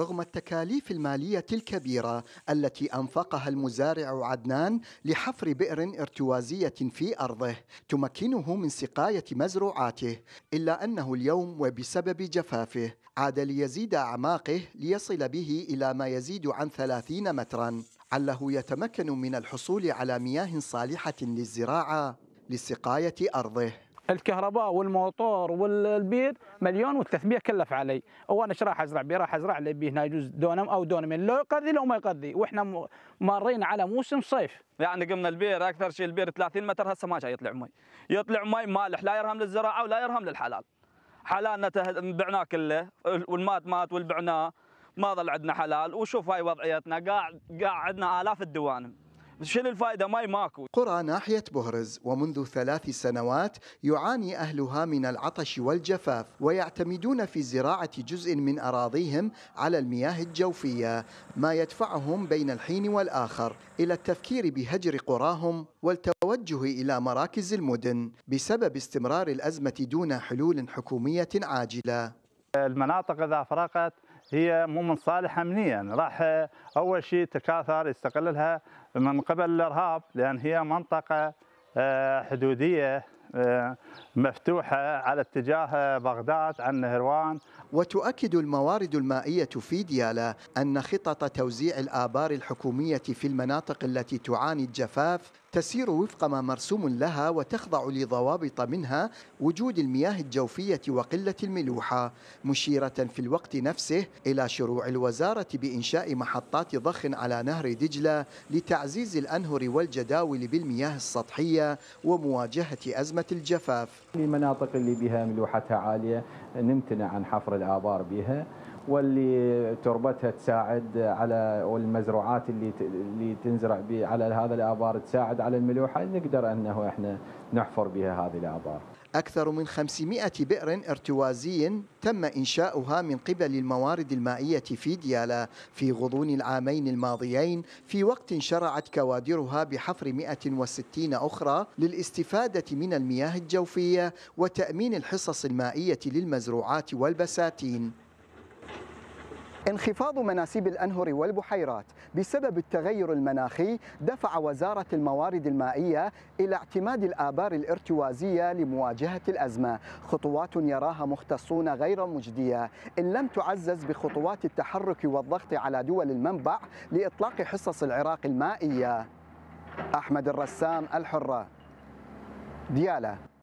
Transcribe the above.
رغم التكاليف المالية الكبيرة التي أنفقها المزارع عدنان لحفر بئر ارتوازية في أرضه تمكنه من سقاية مزروعاته إلا أنه اليوم وبسبب جفافه عاد ليزيد أعماقه ليصل به إلى ما يزيد عن ثلاثين مترا علّه يتمكن من الحصول على مياه صالحة للزراعة لسقاية أرضه الكهرباء والموتور والبير مليون والتثبيه كلف علي وانا ايش راح ازرع بي راح ازرع لي بيه يجوز دونم او دونمين لو يقضي لو ما يقضي واحنا مارين على موسم صيف يعني قمنا البير اكثر شيء البير 30 متر هسه ما جاي يطلع مي يطلع مي مالح لا يرهم للزراعه ولا يرهم للحلال حلالنا بعناه كله والمات مات والبعناه ما ظل عندنا حلال وشوف هاي وضعيتنا قاعد قاعدنا الاف الدوانم شنو الفائده ماي ماكو قرى ناحيه بهرز ومنذ ثلاث سنوات يعاني اهلها من العطش والجفاف ويعتمدون في زراعه جزء من اراضيهم على المياه الجوفيه ما يدفعهم بين الحين والاخر الى التفكير بهجر قراهم والتوجه الى مراكز المدن بسبب استمرار الازمه دون حلول حكوميه عاجله المناطق اذا فرقت هي مو من صالح امنيا يعني راح آه، اول شيء تكاثر يستقلها من قبل الارهاب لان هي منطقه آه، حدوديه آه، مفتوحة على اتجاه بغداد عن نهروان وتؤكد الموارد المائية في ديالى أن خطط توزيع الآبار الحكومية في المناطق التي تعاني الجفاف تسير وفق ما مرسوم لها وتخضع لضوابط منها وجود المياه الجوفية وقلة الملوحة مشيرة في الوقت نفسه إلى شروع الوزارة بإنشاء محطات ضخ على نهر دجلة لتعزيز الأنهر والجداول بالمياه السطحية ومواجهة أزمة أزمة الجفاف المناطق اللي بها ملوحتها عالية نمتنع عن حفر الآبار بها واللي تربتها تساعد على والمزروعات اللي اللي تنزرع على هذا الآبار تساعد على الملوحة نقدر أنه احنا نحفر بها هذه الآبار أكثر من 500 بئر ارتوازي تم إنشاؤها من قبل الموارد المائية في ديالا في غضون العامين الماضيين في وقت شرعت كوادرها بحفر 160 أخرى للاستفادة من المياه الجوفية وتأمين الحصص المائية للمزروعات والبساتين انخفاض مناسيب الأنهر والبحيرات بسبب التغير المناخي دفع وزارة الموارد المائية إلى اعتماد الآبار الارتوازية لمواجهة الأزمة خطوات يراها مختصون غير مجدية إن لم تعزز بخطوات التحرك والضغط على دول المنبع لإطلاق حصص العراق المائية أحمد الرسام الحرة ديالة